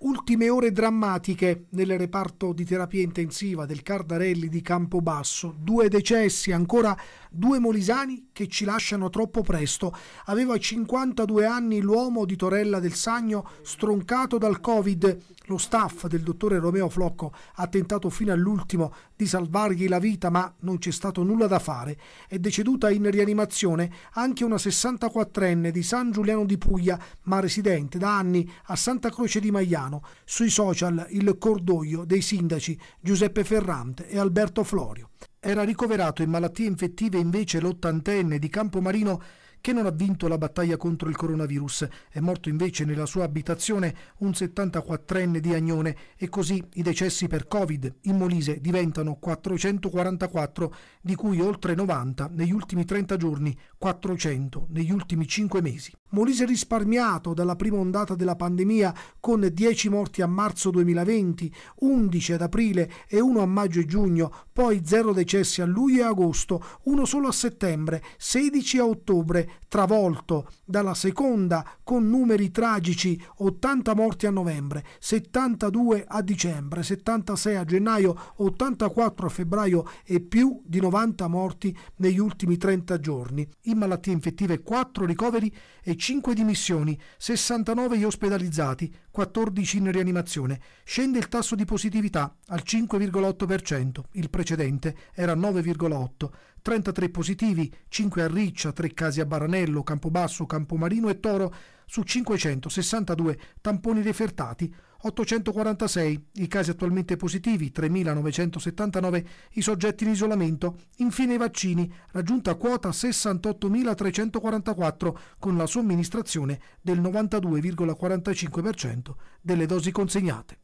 Ultime ore drammatiche nel reparto di terapia intensiva del Cardarelli di Campobasso. Due decessi, ancora due molisani che ci lasciano troppo presto. Aveva 52 anni l'uomo di Torella del Sagno stroncato dal Covid. Lo staff del dottore Romeo Flocco ha tentato fino all'ultimo di salvargli la vita, ma non c'è stato nulla da fare. È deceduta in rianimazione anche una 64enne di San Giuliano di Puglia, ma residente da anni a Santa Croce di Maiano Palermo, sui social il cordoglio dei sindaci Giuseppe Ferrante e Alberto Florio. Era ricoverato in malattie infettive invece l'ottantenne di Campomarino che non ha vinto la battaglia contro il coronavirus. È morto invece nella sua abitazione un 74enne di Agnone e così i decessi per Covid in Molise diventano 444, di cui oltre 90 negli ultimi 30 giorni, 400 negli ultimi 5 mesi. Molise risparmiato dalla prima ondata della pandemia con 10 morti a marzo 2020, 11 ad aprile e 1 a maggio e giugno, poi 0 decessi a luglio e agosto, uno solo a settembre, 16 a ottobre, travolto dalla seconda con numeri tragici 80 morti a novembre, 72 a dicembre, 76 a gennaio, 84 a febbraio e più di 90 morti negli ultimi 30 giorni. In malattie infettive 4 ricoveri e 5 dimissioni, 69 gli ospedalizzati, 14 in rianimazione. Scende il tasso di positività al 5,8%, il precedente era 9,8%. 33 positivi, 5 a Riccia, 3 casi a Baranello, Campobasso, Campomarino e Toro su 562 tamponi refertati, 846 i casi attualmente positivi, 3.979 i soggetti in isolamento. Infine i vaccini, raggiunta quota 68.344 con la somministrazione del 92,45% delle dosi consegnate.